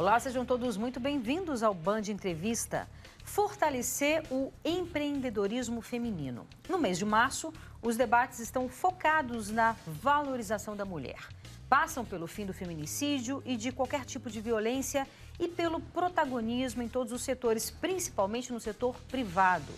Olá, sejam todos muito bem-vindos ao Band Entrevista. Fortalecer o empreendedorismo feminino. No mês de março, os debates estão focados na valorização da mulher. Passam pelo fim do feminicídio e de qualquer tipo de violência e pelo protagonismo em todos os setores, principalmente no setor privado.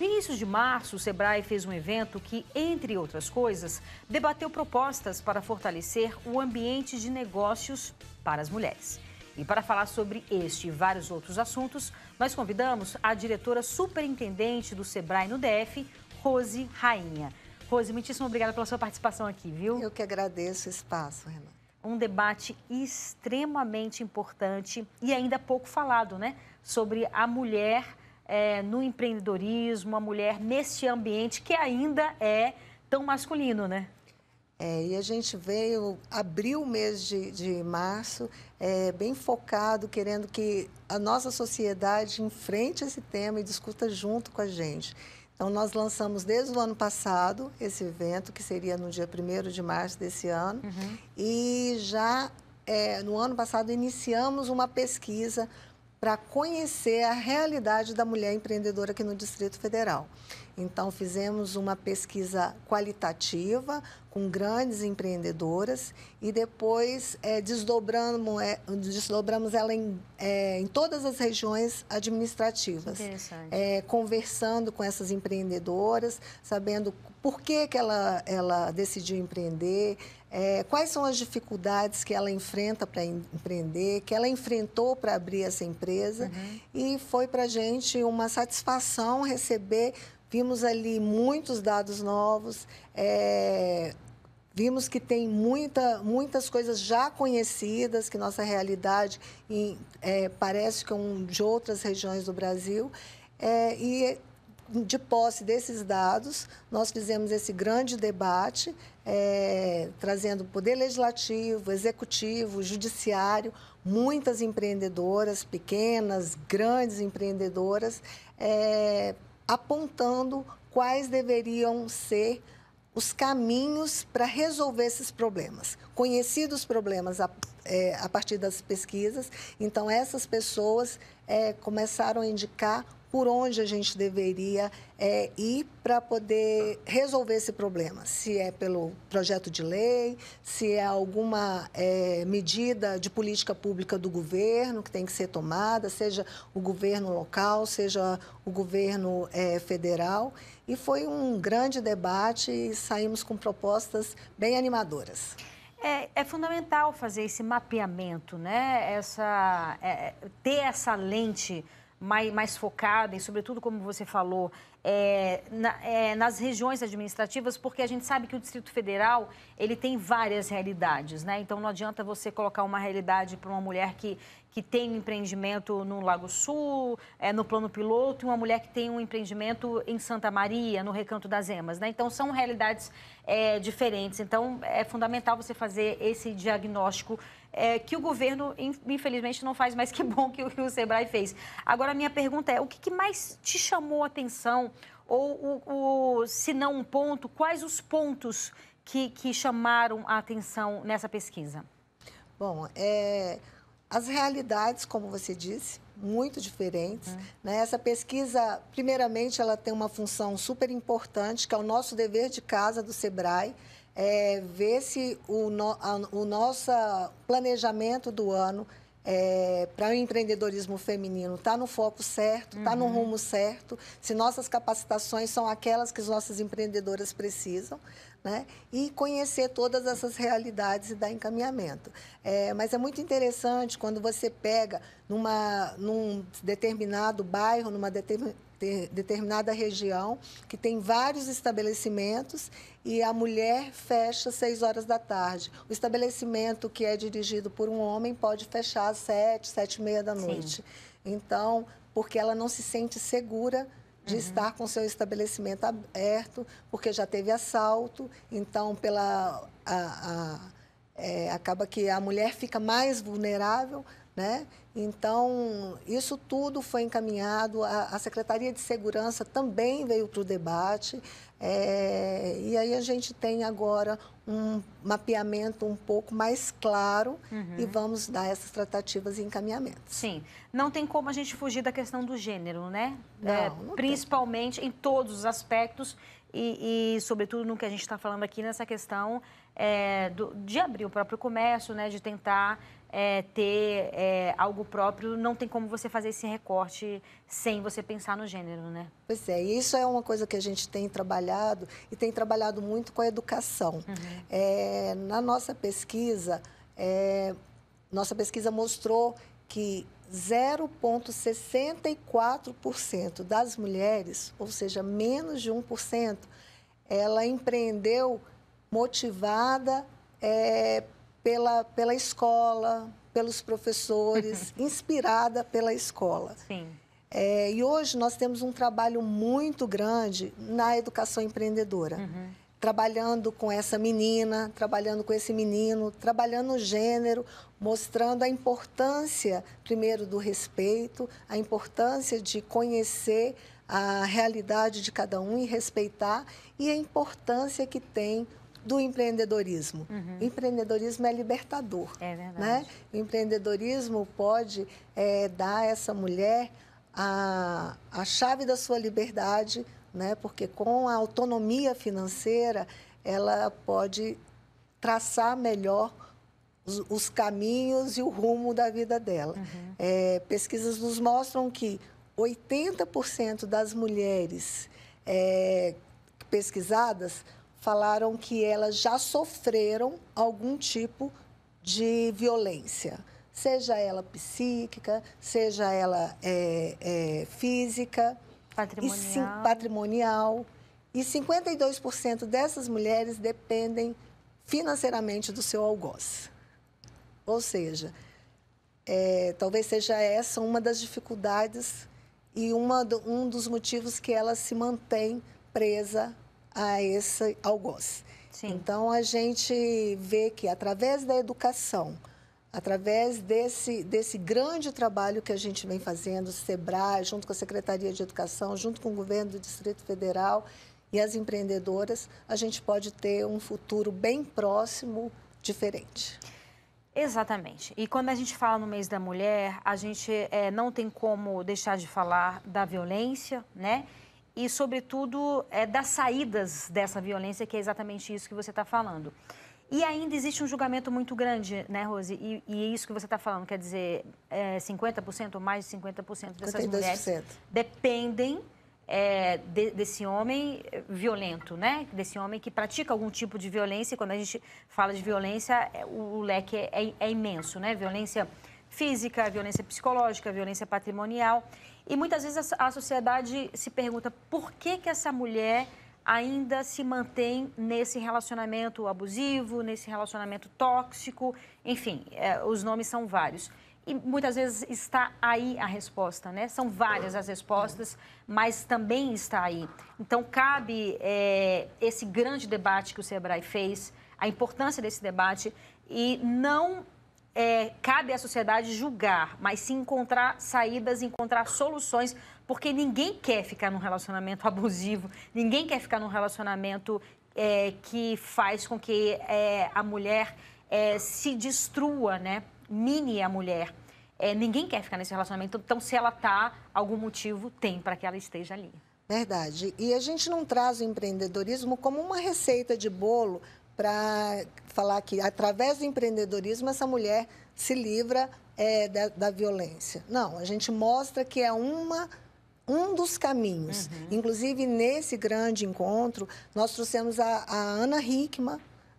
No início de março, o Sebrae fez um evento que, entre outras coisas, debateu propostas para fortalecer o ambiente de negócios para as mulheres. E para falar sobre este e vários outros assuntos, nós convidamos a diretora superintendente do SEBRAE no DF, Rose Rainha. Rose, muitíssimo obrigada pela sua participação aqui, viu? Eu que agradeço o espaço, Renata. Um debate extremamente importante e ainda pouco falado, né? Sobre a mulher é, no empreendedorismo, a mulher neste ambiente que ainda é tão masculino, né? É, e a gente veio, abrir o mês de, de março, é, bem focado, querendo que a nossa sociedade enfrente esse tema e discuta junto com a gente. Então, nós lançamos desde o ano passado esse evento, que seria no dia 1 de março desse ano, uhum. e já é, no ano passado iniciamos uma pesquisa para conhecer a realidade da mulher empreendedora aqui no Distrito Federal. Então, fizemos uma pesquisa qualitativa com grandes empreendedoras e depois é, desdobramos, é, desdobramos ela em, é, em todas as regiões administrativas. É, conversando com essas empreendedoras, sabendo por que, que ela, ela decidiu empreender, é, quais são as dificuldades que ela enfrenta para empreender, que ela enfrentou para abrir essa empresa. Uhum. E foi para a gente uma satisfação receber. Vimos ali muitos dados novos, é, vimos que tem muita, muitas coisas já conhecidas, que nossa realidade em, é, parece de outras regiões do Brasil. É, e de posse desses dados, nós fizemos esse grande debate, é, trazendo poder legislativo, executivo, judiciário, muitas empreendedoras, pequenas, grandes empreendedoras, é, apontando quais deveriam ser os caminhos para resolver esses problemas. Conhecidos problemas a, é, a partir das pesquisas, então essas pessoas é, começaram a indicar por onde a gente deveria é, ir para poder resolver esse problema. Se é pelo projeto de lei, se é alguma é, medida de política pública do governo que tem que ser tomada, seja o governo local, seja o governo é, federal. E foi um grande debate e saímos com propostas bem animadoras. É, é, fundamental fazer esse mapeamento, né? Essa, é, é ter essa lente mais, mais focada e, sobretudo, como você falou, é, na, é, nas regiões administrativas, porque a gente sabe que o Distrito Federal ele tem várias realidades, né? Então não adianta você colocar uma realidade para uma mulher que, que tem um empreendimento no Lago Sul, é, no plano piloto, e uma mulher que tem um empreendimento em Santa Maria, no Recanto das Emas, né? Então são realidades é, diferentes. Então é fundamental você fazer esse diagnóstico é, que o governo, infelizmente, não faz mais que bom que o, que o Sebrae fez. Agora, a minha pergunta é, o que, que mais te chamou a atenção? Ou, o, o, se não um ponto, quais os pontos que, que chamaram a atenção nessa pesquisa? Bom, é, as realidades, como você disse, muito diferentes. Hum. Né? Essa pesquisa, primeiramente, ela tem uma função super importante, que é o nosso dever de casa do SEBRAE, é, ver se o, no, a, o nosso planejamento do ano é, para o empreendedorismo feminino está no foco certo, está uhum. no rumo certo, se nossas capacitações são aquelas que as nossas empreendedoras precisam, né? e conhecer todas essas realidades e dar encaminhamento. É, mas é muito interessante quando você pega numa, num determinado bairro, numa determin, ter, determinada região que tem vários estabelecimentos e a mulher fecha às 6 horas da tarde. O estabelecimento que é dirigido por um homem pode fechar às 7, 7 e meia da noite. Sim. Então, porque ela não se sente segura de uhum. estar com seu estabelecimento aberto, porque já teve assalto, então pela a, a, é, acaba que a mulher fica mais vulnerável né? Então, isso tudo foi encaminhado, a, a Secretaria de Segurança também veio para o debate, é, e aí a gente tem agora um mapeamento um pouco mais claro uhum. e vamos dar essas tratativas e encaminhamentos. Sim, não tem como a gente fugir da questão do gênero, né? Não, é, não principalmente tem. em todos os aspectos, e, e sobretudo, no que a gente está falando aqui nessa questão é, do, de abrir o próprio comércio, né, de tentar é, ter é, algo próprio, não tem como você fazer esse recorte sem você pensar no gênero, né? Pois é, isso é uma coisa que a gente tem trabalhado e tem trabalhado muito com a educação. Uhum. É, na nossa pesquisa, é, nossa pesquisa mostrou que 0,64% das mulheres, ou seja, menos de 1%, ela empreendeu motivada é, pela, pela escola, pelos professores, inspirada pela escola. Sim. É, e hoje nós temos um trabalho muito grande na educação empreendedora. Uhum trabalhando com essa menina, trabalhando com esse menino, trabalhando o gênero, mostrando a importância, primeiro, do respeito, a importância de conhecer a realidade de cada um e respeitar, e a importância que tem do empreendedorismo. Uhum. O empreendedorismo é libertador. É né? verdade. Né? O empreendedorismo pode é, dar a essa mulher a, a chave da sua liberdade né? porque com a autonomia financeira ela pode traçar melhor os, os caminhos e o rumo da vida dela. Uhum. É, pesquisas nos mostram que 80% das mulheres é, pesquisadas falaram que elas já sofreram algum tipo de violência, seja ela psíquica, seja ela é, é, física patrimonial. E, sim, patrimonial. E 52% dessas mulheres dependem financeiramente do seu algoz. Ou seja, é, talvez seja essa uma das dificuldades e uma do, um dos motivos que ela se mantém presa a esse algoz. Sim. Então, a gente vê que através da educação, através desse, desse grande trabalho que a gente vem fazendo, o SEBRAE, junto com a Secretaria de Educação, junto com o governo do Distrito Federal e as empreendedoras, a gente pode ter um futuro bem próximo, diferente. Exatamente. E quando a gente fala no mês da mulher, a gente é, não tem como deixar de falar da violência, né? E, sobretudo, é, das saídas dessa violência, que é exatamente isso que você está falando. E ainda existe um julgamento muito grande, né, Rose? E, e é isso que você está falando, quer dizer, é 50% ou mais de 50% dessas 52%. mulheres dependem é, de, desse homem violento, né? Desse homem que pratica algum tipo de violência. E quando a gente fala de violência, é, o, o leque é, é, é, imenso, né? Violência física, violência psicológica, violência patrimonial. E muitas vezes a, a sociedade se pergunta por que, que essa mulher ainda se mantém nesse relacionamento abusivo, nesse relacionamento tóxico, enfim, é, os nomes são vários. E muitas vezes está aí a resposta, né? São várias as respostas, mas também está aí. Então, cabe é, esse grande debate que o Sebrae fez, a importância desse debate, e não é, cabe à sociedade julgar, mas sim encontrar saídas, encontrar soluções porque ninguém quer ficar num relacionamento abusivo, ninguém quer ficar num relacionamento é, que faz com que é, a mulher é, se destrua, né? Mine a mulher. É, ninguém quer ficar nesse relacionamento, então se ela está algum motivo tem para que ela esteja ali. Verdade. E a gente não traz o empreendedorismo como uma receita de bolo para falar que através do empreendedorismo essa mulher se livra é, da, da violência. Não, a gente mostra que é uma um dos caminhos. Uhum. Inclusive, nesse grande encontro, nós trouxemos a, a Ana Hickman,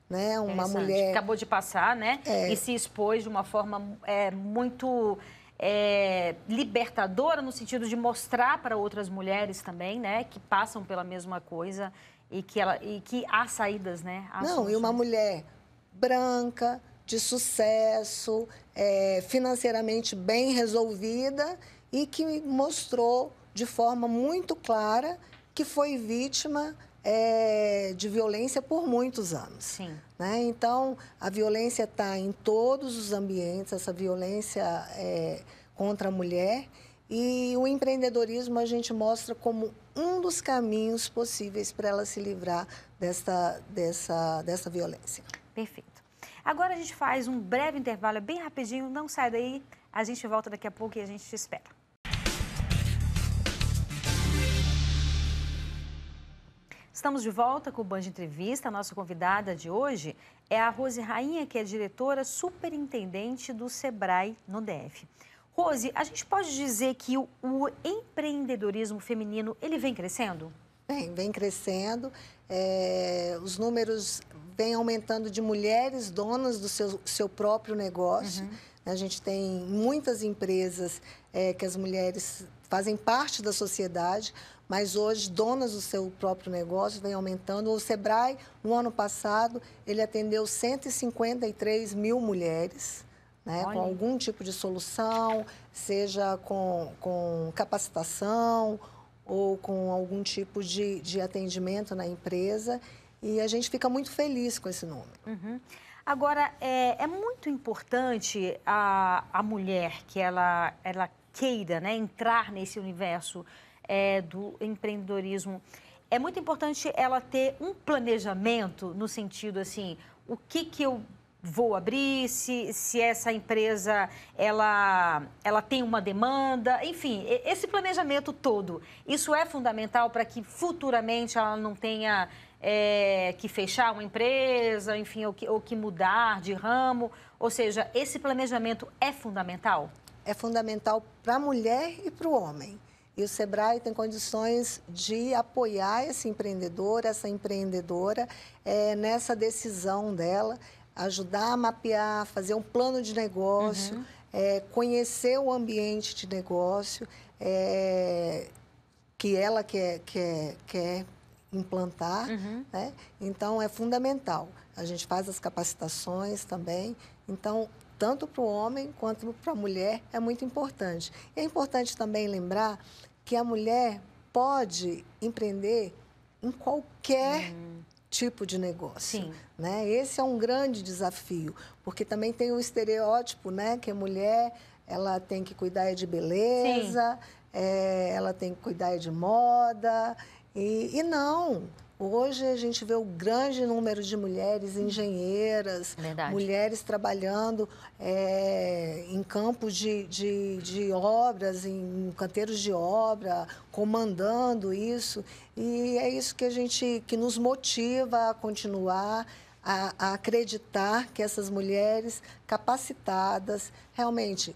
né? Uma mulher. Acabou de passar, né? É... E se expôs de uma forma é, muito. É, libertadora no sentido de mostrar para outras mulheres também, né, que passam pela mesma coisa e que ela e que há saídas, né? Há Não, soluções. e uma mulher branca, de sucesso, é, financeiramente bem resolvida e que mostrou de forma muito clara que foi vítima é, de violência por muitos anos. Sim. Né? Então, a violência está em todos os ambientes, essa violência é, contra a mulher. E o empreendedorismo a gente mostra como um dos caminhos possíveis para ela se livrar dessa, dessa, dessa violência. Perfeito. Agora a gente faz um breve intervalo, é bem rapidinho, não sai daí, a gente volta daqui a pouco e a gente te espera. Estamos de volta com o Band Entrevista. A nossa convidada de hoje é a Rose Rainha, que é diretora superintendente do SEBRAE no DF. Rose, a gente pode dizer que o, o empreendedorismo feminino, ele vem crescendo? Bem, vem crescendo. É, os números vêm aumentando de mulheres donas do seu, seu próprio negócio. Uhum. A gente tem muitas empresas é, que as mulheres fazem parte da sociedade mas hoje donas do seu próprio negócio vem aumentando. O Sebrae, no ano passado, ele atendeu 153 mil mulheres. Né, com algum tipo de solução, seja com, com capacitação ou com algum tipo de, de atendimento na empresa. E a gente fica muito feliz com esse número. Uhum. Agora, é, é, muito importante a, a mulher que ela, ela queira né, entrar nesse universo é, do empreendedorismo. É muito importante ela ter um planejamento no sentido assim, o que, que eu vou abrir, se, se essa empresa ela, ela tem uma demanda, enfim, esse planejamento todo. Isso é fundamental para que futuramente ela não tenha é, que fechar uma empresa, enfim, ou que, ou que mudar de ramo. Ou seja, esse planejamento é fundamental? É fundamental para a mulher e para o homem. E o Sebrae tem condições de apoiar esse empreendedor, essa empreendedora, é, nessa decisão dela, ajudar a mapear, fazer um plano de negócio, uhum. é, conhecer o ambiente de negócio é, que ela quer, quer, quer implantar. Uhum. Né? Então, é fundamental. A gente faz as capacitações também. Então, tanto para o homem quanto para a mulher, é muito importante. E é importante também lembrar que a mulher pode empreender em qualquer uhum. tipo de negócio. Sim. Né? Esse é um grande desafio, porque também tem o estereótipo, né? Que a mulher ela tem que cuidar é de beleza, é, ela tem que cuidar é de moda. e, e não, Hoje a gente vê o grande número de mulheres hum. engenheiras, Verdade. mulheres trabalhando é, em campos de, de, de, obras, em canteiros de obra, comandando isso. E é isso que a gente que nos motiva a continuar. a, a acreditar que essas mulheres capacitadas realmente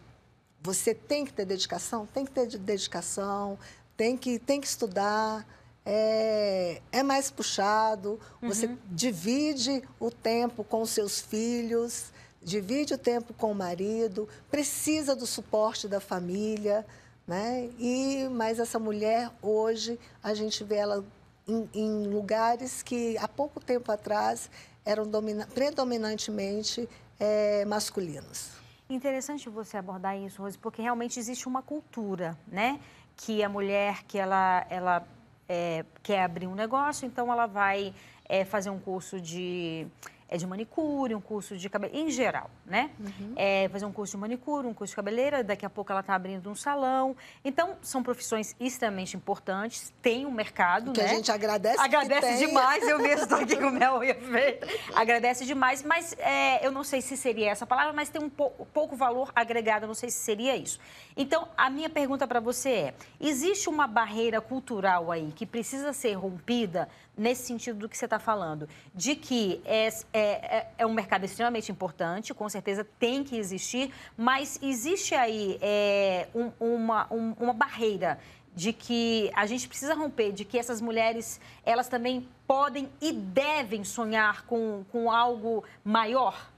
você tem que ter dedicação, tem que ter dedicação, tem que, tem que estudar, é, é mais puxado, uhum. você divide o tempo com seus filhos, divide o tempo com o marido, precisa do suporte da família, né? E mas essa mulher hoje a gente vê ela em, em lugares que há pouco tempo atrás eram predominantemente é, masculinos. Interessante você abordar isso, Rose, porque realmente existe uma cultura, né? Que a mulher que ela, ela é, quer abrir um negócio, então ela vai é, fazer um curso de é de manicure, um curso de cabelo, em uhum. geral, né? Uhum. É fazer um curso de manicure, um curso de cabeleira, daqui a pouco ela está abrindo um salão. Então, são profissões extremamente importantes, tem um mercado, que né? a gente agradece Agradece demais, eu mesmo estou aqui com minha unha feita. Agradece demais, mas é, eu não sei se seria essa palavra, mas tem um pouco, pouco valor agregado, eu não sei se seria isso. Então, a minha pergunta para você é, existe uma barreira cultural aí que precisa ser rompida nesse sentido do que você está falando, de que é, é, é, é, um mercado extremamente importante, com certeza tem que existir, mas existe aí é, um, uma, um, uma barreira de que a gente precisa romper, de que essas mulheres, elas também podem e devem sonhar com, com algo maior?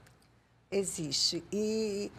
Existe. E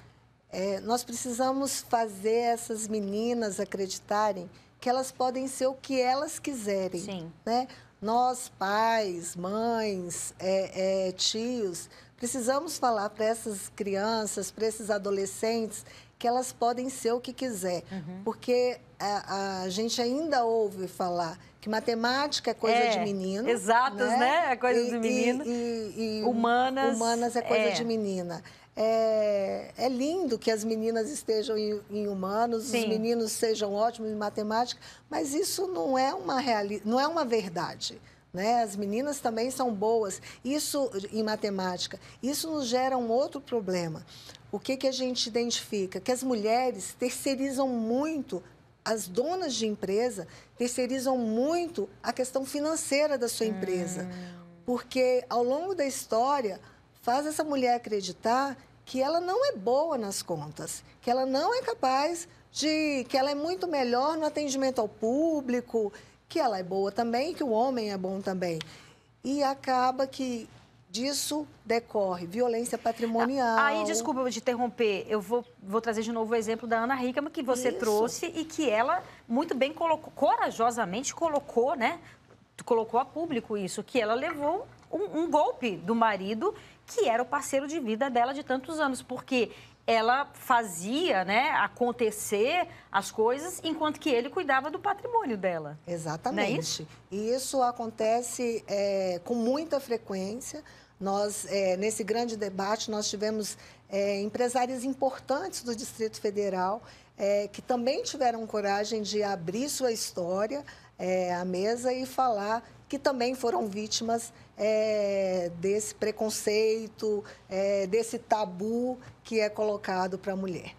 é, nós precisamos fazer essas meninas acreditarem que elas podem ser o que elas quiserem. Sim. Né? Nós, pais, mães, é, é, tios, precisamos falar para essas crianças, para esses adolescentes, que elas podem ser o que quiser. Uhum. Porque a, a, gente ainda ouve falar que matemática é coisa é, de menino. Exatas, né? né? É coisa e, de menino. E, e, humanas. Humanas é coisa é. de menina. É, é lindo que as meninas estejam em, em humanos, Sim. os meninos sejam ótimos em matemática, mas isso não é uma, reali não é uma verdade. Né? As meninas também são boas, isso em matemática. Isso nos gera um outro problema. O que, que a gente identifica? Que as mulheres terceirizam muito as donas de empresa terceirizam muito a questão financeira da sua empresa. Hum. Porque ao longo da história, faz essa mulher acreditar que ela não é boa nas contas, que ela não é capaz de. que ela é muito melhor no atendimento ao público, que ela é boa também, que o homem é bom também. E acaba que disso decorre violência patrimonial. Ah, aí, desculpa de interromper, eu vou, vou trazer de novo o exemplo da Ana Hickman que você Isso. trouxe e que ela muito bem colocou, corajosamente colocou, né? Colocou a público isso, que ela levou um, um golpe do marido que era o parceiro de vida dela de tantos anos, porque ela fazia né, acontecer as coisas enquanto que ele cuidava do patrimônio dela. É Exatamente. é isso? E isso acontece é, com muita frequência. Nós, é, nesse grande debate, nós tivemos é, empresários importantes do Distrito Federal é, que também tiveram coragem de abrir sua história é, à mesa e falar que também foram vítimas é, desse preconceito, é, desse tabu que é colocado para a mulher.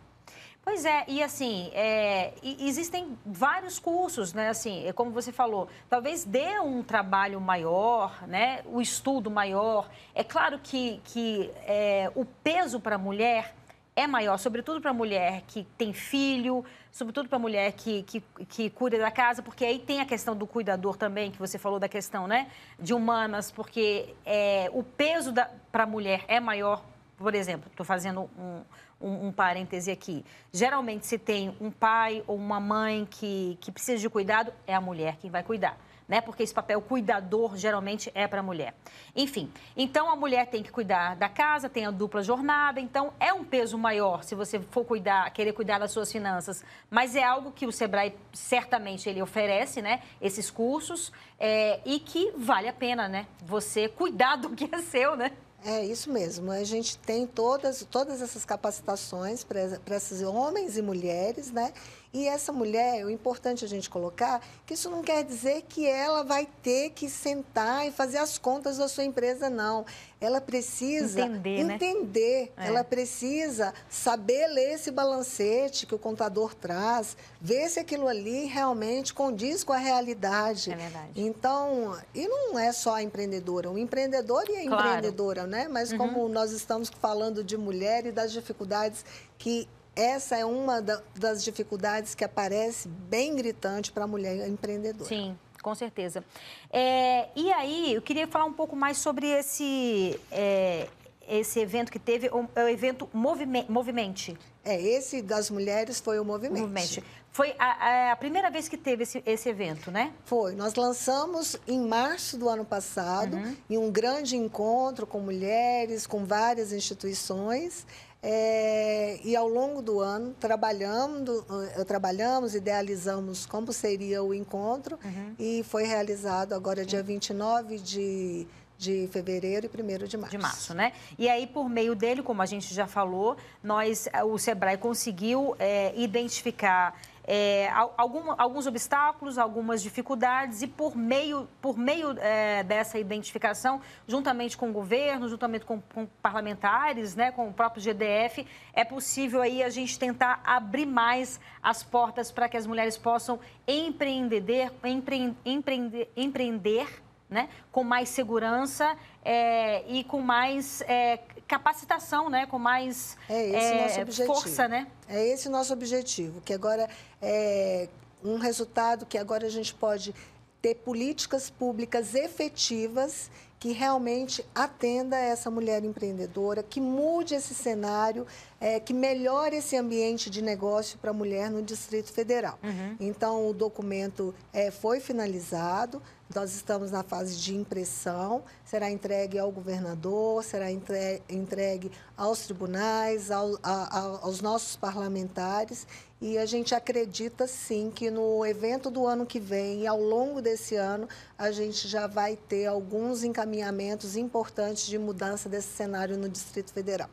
Pois é, e assim, é, existem vários cursos, né? Assim, é como você falou, talvez dê um trabalho maior, né? O estudo maior. É claro que, que é, o peso para a mulher é maior, sobretudo para a mulher que tem filho, sobretudo para a mulher que, que, que cuida da casa, porque aí tem a questão do cuidador também, que você falou da questão, né? De humanas, porque é, o peso para a mulher é maior, por exemplo, estou fazendo um, um, um, parêntese aqui. Geralmente, se tem um pai ou uma mãe que, que precisa de cuidado, é a mulher quem vai cuidar né? Porque esse papel cuidador geralmente é para a mulher. Enfim, então a mulher tem que cuidar da casa, tem a dupla jornada, então é um peso maior se você for cuidar, querer cuidar das suas finanças, mas é algo que o Sebrae certamente ele oferece, né? Esses cursos é, e que vale a pena, né? Você cuidar do que é seu, né? É isso mesmo. A gente tem todas, todas essas capacitações para esses homens e mulheres, né? E essa mulher, o é importante a gente colocar, que isso não quer dizer que ela vai ter que sentar e fazer as contas da sua empresa, não. Ela precisa entender, né? entender. Né? ela é. precisa saber ler esse balancete que o contador traz, ver se aquilo ali realmente condiz com a realidade. É verdade. Então, e não é só a empreendedora, o empreendedor e a claro. empreendedora, né? Mas uhum. como nós estamos falando de mulher e das dificuldades que essa é uma das dificuldades que aparece bem gritante para a mulher empreendedora. Sim, com certeza. É, e aí, eu queria falar um pouco mais sobre esse, é, esse evento que teve, o, é o evento Movime, Movimente. É, esse das mulheres foi o movimento. Movimente. Foi a, é a, primeira vez que teve esse, esse, evento, né? Foi. Nós lançamos em março do ano passado, uhum. em um grande encontro com mulheres, com várias instituições. É, e ao longo do ano trabalhando, eh, trabalhamos, idealizamos como seria o encontro uhum. e foi realizado agora dia 29 de de fevereiro e 1 de março. De março, né? E aí, por meio dele, como a gente já falou, nós, eh, o Sebrae conseguiu é, identificar é, algum, alguns obstáculos, algumas dificuldades e por meio, por meio é, dessa identificação, juntamente com o governo, juntamente com, com, parlamentares, né, com o próprio GDF, é possível aí a gente tentar abrir mais as portas para que as mulheres possam empreender, empreender, empreender né? com mais segurança é, e com mais é, capacitação, né? com mais é, é força. Né? É esse o nosso objetivo, que agora é um resultado que agora a gente pode ter políticas públicas efetivas que realmente atenda essa mulher empreendedora, que mude esse cenário, é, que melhore esse ambiente de negócio para a mulher no Distrito Federal. Uhum. Então, o documento é, foi finalizado, nós estamos na fase de impressão, será entregue ao governador, será entregue aos tribunais, ao, a, a, aos nossos parlamentares e a gente acredita sim que no evento do ano que vem e ao longo desse ano a gente já vai ter alguns encaminhamentos importantes de mudança desse cenário no Distrito Federal.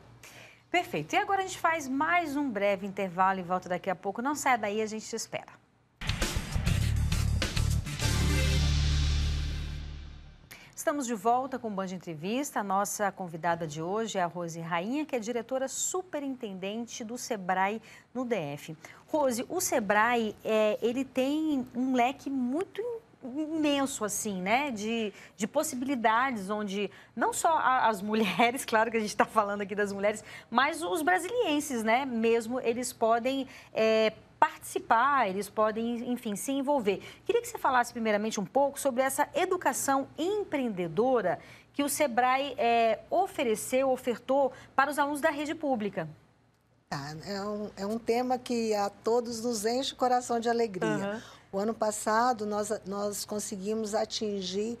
Perfeito. E agora a gente faz mais um breve intervalo e volta daqui a pouco. Não saia daí, a gente te espera. Estamos de volta com o Band Entrevista. A nossa convidada de hoje é a Rose Rainha, que é diretora superintendente do SEBRAE no DF. Rose, o SEBRAE, é, ele tem um leque muito imenso, assim, né? De, de possibilidades, onde não só as mulheres, claro que a gente está falando aqui das mulheres, mas os brasilienses, né? Mesmo, eles podem é, participar, eles podem, enfim, se envolver. Queria que você falasse primeiramente um pouco sobre essa educação empreendedora que o Sebrae é, ofereceu, ofertou para os alunos da rede pública. Tá, é um, é um tema que a todos nos enche o coração de alegria. Uhum. O ano passado, nós, nós conseguimos atingir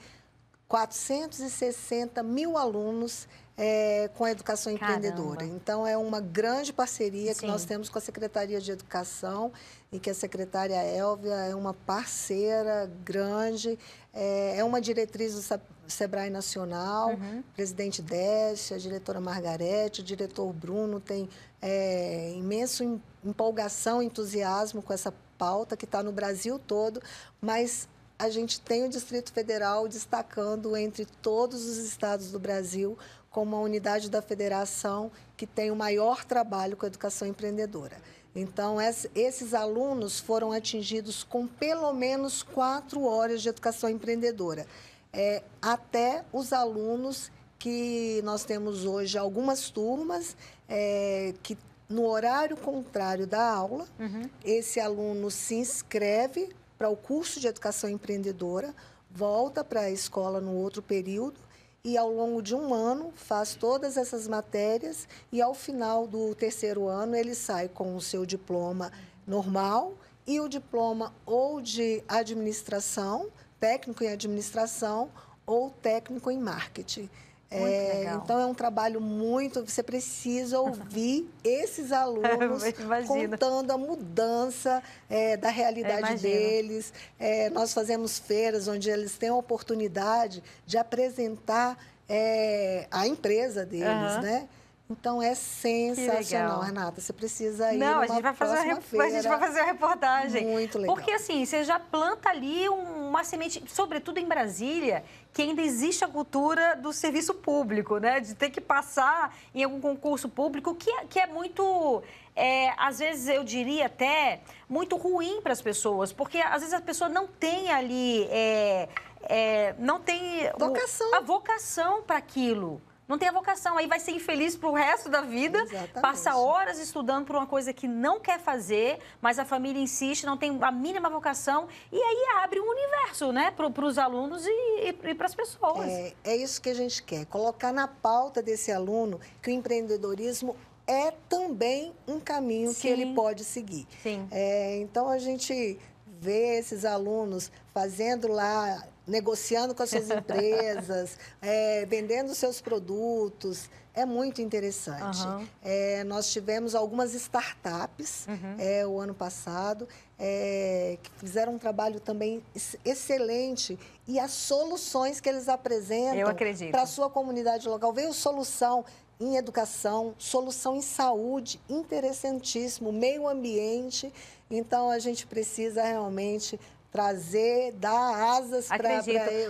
460 mil alunos é, com a educação Caramba. empreendedora. Então, é uma grande parceria Sim. que nós temos com a Secretaria de Educação e que a secretária Elvia é uma parceira grande, é, é uma diretriz do Sebrae Nacional, uhum. presidente Décio, a diretora Margarete, o diretor Bruno tem é, imenso empolgação, entusiasmo com essa pauta que está no Brasil todo, mas a gente tem o Distrito Federal destacando entre todos os estados do Brasil como a unidade da federação que tem o maior trabalho com a educação empreendedora. Então, esses alunos foram atingidos com pelo menos quatro horas de educação empreendedora, é, até os alunos que nós temos hoje algumas turmas é, que no horário contrário da aula, uhum. esse aluno se inscreve para o curso de educação empreendedora, volta para a escola no outro período e ao longo de um ano faz todas essas matérias e ao final do terceiro ano ele sai com o seu diploma normal e o diploma ou de administração, técnico em administração ou técnico em marketing. É, então é um trabalho muito. Você precisa ouvir esses alunos contando a mudança é, da realidade deles. É, nós fazemos feiras onde eles têm a oportunidade de apresentar é, a empresa deles, uhum. né? Então é sensacional, Renata. Você precisa ir. Não, a gente vai fazer a, gente vai fazer reportagem. Muito legal. Porque assim, você já planta ali uma semente, sobretudo em Brasília, que ainda existe a cultura do serviço público, né? De ter que passar em algum concurso público, que, é, que é muito. É, às vezes eu diria até muito ruim para as pessoas, porque às vezes a pessoa não tem ali. É, é, não tem vocação. O, a vocação para aquilo não tem a vocação, aí vai ser infeliz para o resto da vida, Exatamente. passa horas estudando por uma coisa que não quer fazer, mas a família insiste, não tem a mínima vocação, e aí abre um universo né, para os alunos e, e, e para as pessoas. É, é isso que a gente quer, colocar na pauta desse aluno que o empreendedorismo é também um caminho Sim. que ele pode seguir. Sim. É, então a gente vê esses alunos fazendo lá negociando com as suas empresas, é, vendendo seus produtos. É muito interessante. Uhum. É, nós tivemos algumas startups uhum. é, o ano passado é, que fizeram um trabalho também excelente e as soluções que eles apresentam para a sua comunidade local. Veio solução em educação, solução em saúde, interessantíssimo, meio ambiente. Então, a gente precisa realmente trazer, dar asas para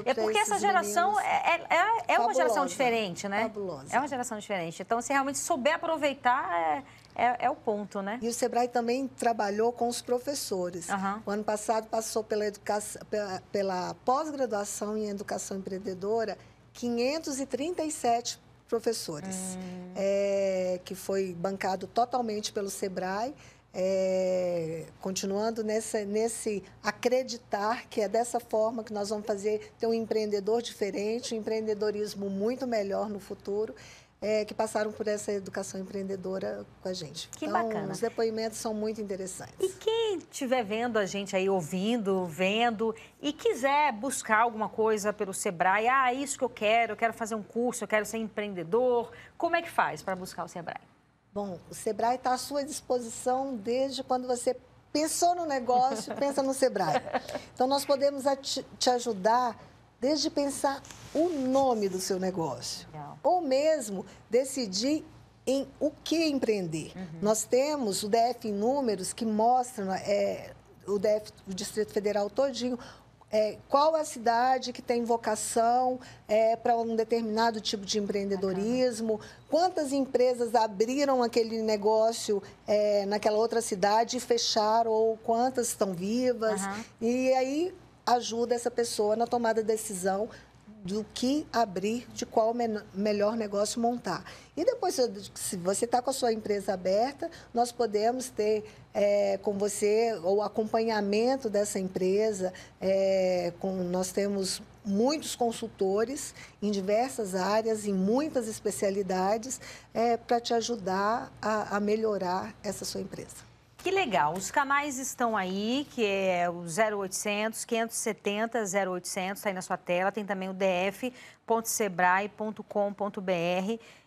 É porque essa geração é, é, é, é, uma geração diferente, né? Fabulosa. É uma geração diferente. Então, se realmente souber aproveitar, é, é, é o ponto, né? E o Sebrae também trabalhou com os professores. Uhum. O ano passado passou pela, educação, pela, pela pós-graduação em educação empreendedora 537 professores, hum. é, que foi bancado totalmente pelo Sebrae é, continuando nessa, nesse acreditar que é dessa forma que nós vamos fazer ter um empreendedor diferente, um empreendedorismo muito melhor no futuro. É, que passaram por essa educação empreendedora com a gente. Que então, bacana. Os depoimentos são muito interessantes. E quem estiver vendo a gente aí, ouvindo, vendo e quiser buscar alguma coisa pelo Sebrae, ah, é isso que eu quero, eu quero fazer um curso, eu quero ser empreendedor, como é que faz para buscar o Sebrae? Bom, o Sebrae está à sua disposição desde quando você pensou no negócio, pensa no Sebrae. Então, nós podemos te ajudar desde pensar o nome do seu negócio, Legal. ou mesmo decidir em o que empreender. Uhum. Nós temos o DF em números que mostram é, o DF, o Distrito Federal todinho, é, qual é a cidade que tem vocação é, para um determinado tipo de empreendedorismo, quantas empresas abriram aquele negócio é, naquela outra cidade e fecharam, ou quantas estão vivas. Uhum. E aí ajuda essa pessoa na tomada de decisão do que abrir, de qual melhor negócio montar. E depois, se você está com a sua empresa aberta, nós podemos ter é, com você o acompanhamento dessa empresa. É, com, nós temos muitos consultores em diversas áreas, em muitas especialidades, é, para te ajudar a, a melhorar essa sua empresa. Que legal, os canais estão aí, que é o 0800 570 0800, está aí na sua tela, tem também o df.sebrae.com.br.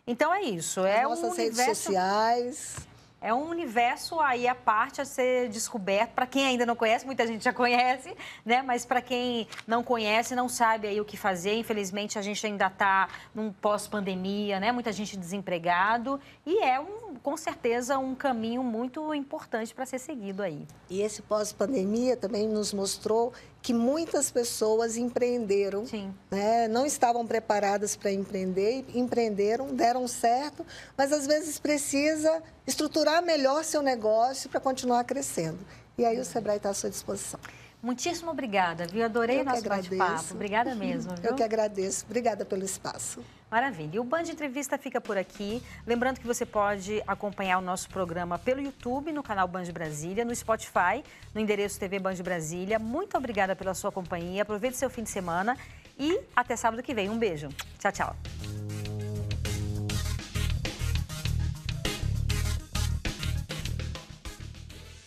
Então é isso, é nossas o universo... redes sociais é um universo aí à parte a ser descoberto. Para quem ainda não conhece, muita gente já conhece, né? Mas para quem não conhece, não sabe aí o que fazer. Infelizmente, a gente ainda está num pós-pandemia, né? Muita gente desempregado e é um, com certeza um caminho muito importante para ser seguido aí. E esse pós-pandemia também nos mostrou que muitas pessoas empreenderam, né? não estavam preparadas para empreender, empreenderam, deram certo, mas às vezes precisa estruturar melhor seu negócio para continuar crescendo. E aí o Sebrae está à sua disposição. Muitíssimo obrigada, viu? Adorei Eu o nosso bate-papo. Obrigada mesmo. Viu? Eu que agradeço. Obrigada pelo espaço. Maravilha. E o Band de Entrevista fica por aqui. Lembrando que você pode acompanhar o nosso programa pelo YouTube, no canal Band Brasília, no Spotify, no endereço TV Band Brasília. Muito obrigada pela sua companhia. Aproveite seu fim de semana e até sábado que vem. Um beijo. Tchau, tchau.